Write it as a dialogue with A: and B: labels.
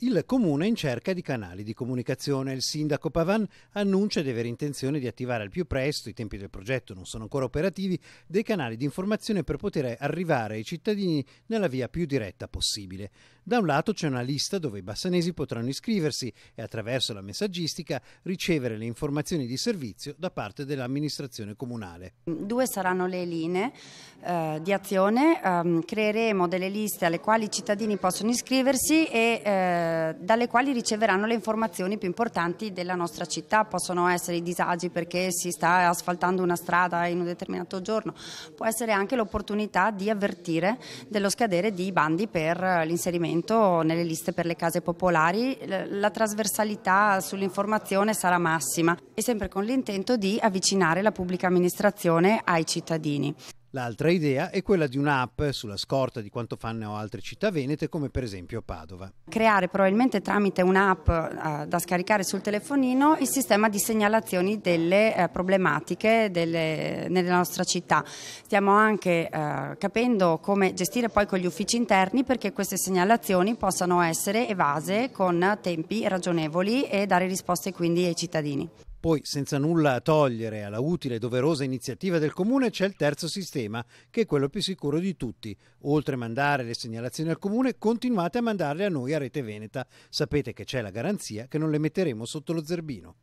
A: Il comune è in cerca di canali di comunicazione. Il sindaco Pavan annuncia di avere intenzione di attivare al più presto, i tempi del progetto non sono ancora operativi, dei canali di informazione per poter arrivare ai cittadini nella via più diretta possibile. Da un lato c'è una lista dove i bassanesi potranno iscriversi e attraverso la messaggistica ricevere le informazioni di servizio da parte dell'amministrazione comunale.
B: Due saranno le linee eh, di azione, um, creeremo delle liste alle quali i cittadini possono iscriversi e eh, dalle quali riceveranno le informazioni più importanti della nostra città, possono essere i disagi perché si sta asfaltando una strada in un determinato giorno, può essere anche l'opportunità di avvertire dello scadere di bandi per eh, l'inserimento 100% nelle liste per le case popolari, la trasversalità sull'informazione sarà massima e sempre con l'intento di avvicinare la pubblica amministrazione ai cittadini. L'altra
A: idea è quella di un'app sulla scorta di quanto fanno altre città venete, come per esempio Padova.
B: Creare probabilmente tramite un'app eh, da scaricare sul telefonino il sistema di segnalazioni delle eh, problematiche delle, nella nostra città. Stiamo anche eh, capendo come gestire poi con gli uffici interni perché queste segnalazioni possano essere evase con tempi ragionevoli e dare risposte quindi ai cittadini.
A: Poi, senza nulla a togliere alla utile e doverosa iniziativa del Comune, c'è il terzo sistema, che è quello più sicuro di tutti. Oltre a mandare le segnalazioni al Comune, continuate a mandarle a noi a Rete Veneta. Sapete che c'è la garanzia che non le metteremo sotto lo zerbino.